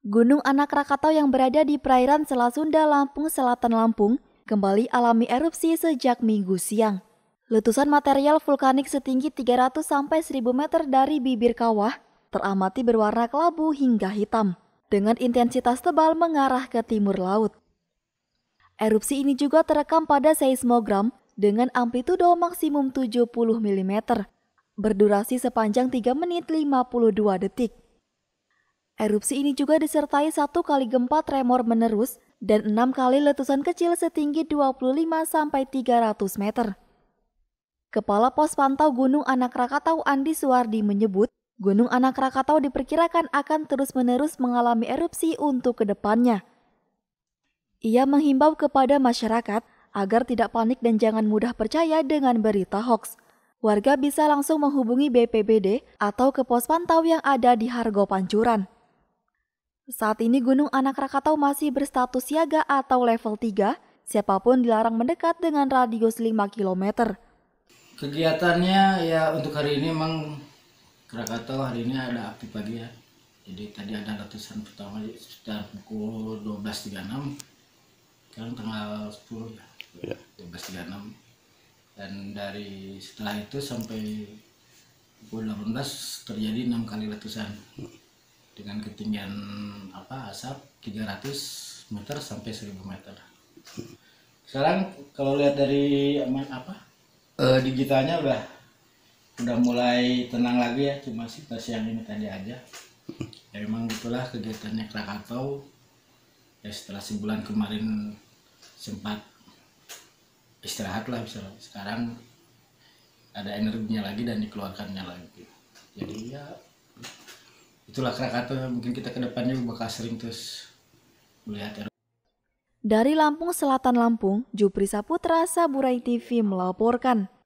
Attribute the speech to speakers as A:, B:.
A: Gunung Anak Rakatau yang berada di perairan Selasunda, Lampung, Selatan Lampung kembali alami erupsi sejak minggu siang. Letusan material vulkanik setinggi 300 sampai 1000 meter dari bibir kawah teramati berwarna kelabu hingga hitam dengan intensitas tebal mengarah ke timur laut. Erupsi ini juga terekam pada seismogram dengan amplitudo maksimum 70 mm, berdurasi sepanjang 3 menit 52 detik. Erupsi ini juga disertai satu kali gempa tremor menerus dan enam kali letusan kecil setinggi 25 sampai 300 meter. Kepala Pos Pantau Gunung Anak Rakatau Andi Suwardi menyebut, Gunung Anak Rakatau diperkirakan akan terus-menerus mengalami erupsi untuk kedepannya. Ia menghimbau kepada masyarakat agar tidak panik dan jangan mudah percaya dengan berita hoax. Warga bisa langsung menghubungi BPBD atau ke pos pantau yang ada di Hargo Pancuran. Saat ini Gunung Anak Rakatau masih berstatus siaga atau level 3, siapapun dilarang mendekat dengan radius 5 km.
B: Kegiatannya ya untuk hari ini memang Krakatau hari ini ada api pagi ya. Jadi tadi ada letusan pertama sekitar pukul 12.36. Sekarang tanggal 10 ya. ya. 12.36. Dan dari setelah itu sampai pukul 18 terjadi enam kali letusan dengan ketinggian apa asap 300 meter sampai 1000 meter sekarang kalau lihat dari apa e, digitalnya udah udah mulai tenang lagi ya cuma sih siang ini tadi aja ya memang itulah kegiatannya Krakatau ya setelah sebulan kemarin sempat istirahat lah bisa sekarang ada energinya lagi dan dikeluarkannya lagi jadi ya itulah Krakato mungkin kita kedepannya bakal sering terus
A: melihat Dari Lampung Selatan Lampung, Jupri Saputra Saburai TV melaporkan.